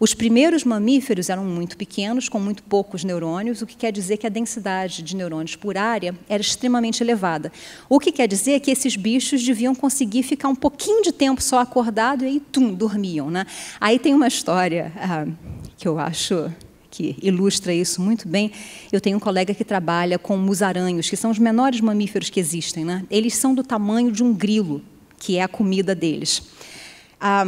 Os primeiros mamíferos eram muito pequenos, com muito poucos neurônios, o que quer dizer que a densidade de neurônios por área era extremamente elevada. O que quer dizer que esses bichos deviam conseguir ficar um pouquinho de tempo só acordado e aí, tum, dormiam. Né? Aí tem uma história ah, que eu acho que ilustra isso muito bem. Eu tenho um colega que trabalha com musaranhos, que são os menores mamíferos que existem. Né? Eles são do tamanho de um grilo, que é a comida deles. Ah,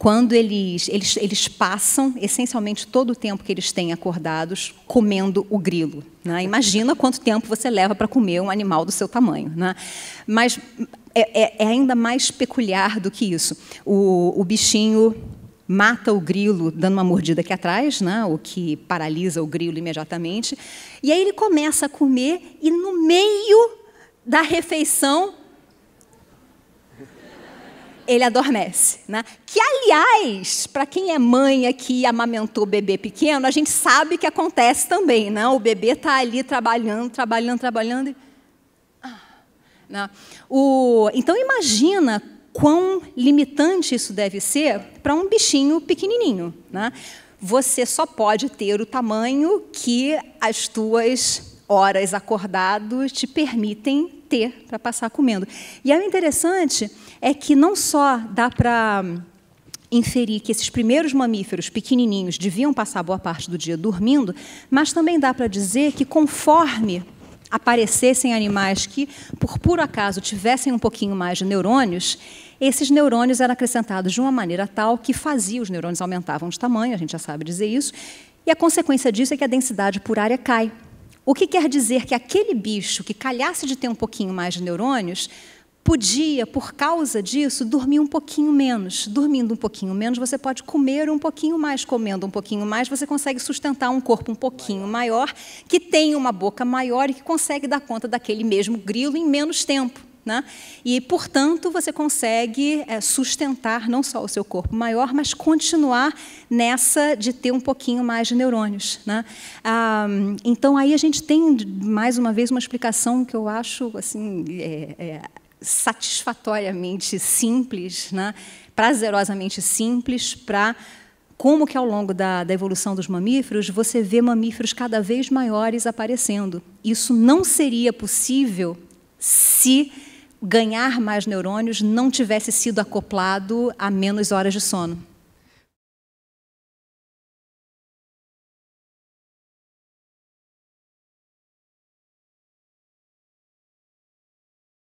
quando eles, eles, eles passam, essencialmente, todo o tempo que eles têm acordados, comendo o grilo. Né? Imagina quanto tempo você leva para comer um animal do seu tamanho. Né? Mas é, é, é, ainda mais peculiar do que isso. o, o bichinho mata o grilo dando uma mordida aqui atrás, né? o que paralisa o grilo imediatamente. E aí ele começa a comer e no meio da refeição ele adormece. Né? Que, aliás, para quem é mãe aqui e amamentou bebê pequeno, a gente sabe que acontece também. Né? O bebê está ali trabalhando, trabalhando, trabalhando. E... Ah, né? o... Então, imagina quão limitante isso deve ser para um bichinho pequenininho. Né? Você só pode ter o tamanho que as tuas horas acordado te permitem ter para passar comendo. E é interessante é que não só dá para inferir que esses primeiros mamíferos pequenininhos deviam passar boa parte do dia dormindo, mas também dá para dizer que conforme aparecessem animais que, por puro acaso, tivessem um pouquinho mais de neurônios, esses neurônios eram acrescentados de uma maneira tal que fazia os neurônios aumentavam de tamanho, a gente já sabe dizer isso, e a consequência disso é que a densidade por área cai. O que quer dizer que aquele bicho que calhasse de ter um pouquinho mais de neurônios podia, por causa disso, dormir um pouquinho menos. Dormindo um pouquinho menos, você pode comer um pouquinho mais. Comendo um pouquinho mais, você consegue sustentar um corpo um pouquinho maior, que tem uma boca maior e que consegue dar conta daquele mesmo grilo em menos tempo. Né? E, portanto, você consegue é, sustentar não só o seu corpo maior, mas continuar nessa de ter um pouquinho mais de neurônios. Né? Ah, então, aí a gente tem, mais uma vez, uma explicação que eu acho assim, é, é, satisfatoriamente simples, né? prazerosamente simples, para como que ao longo da, da, evolução dos mamíferos você vê mamíferos cada vez maiores aparecendo. Isso não seria possível se ganhar mais neurônios não tivesse sido acoplado a menos horas de sono.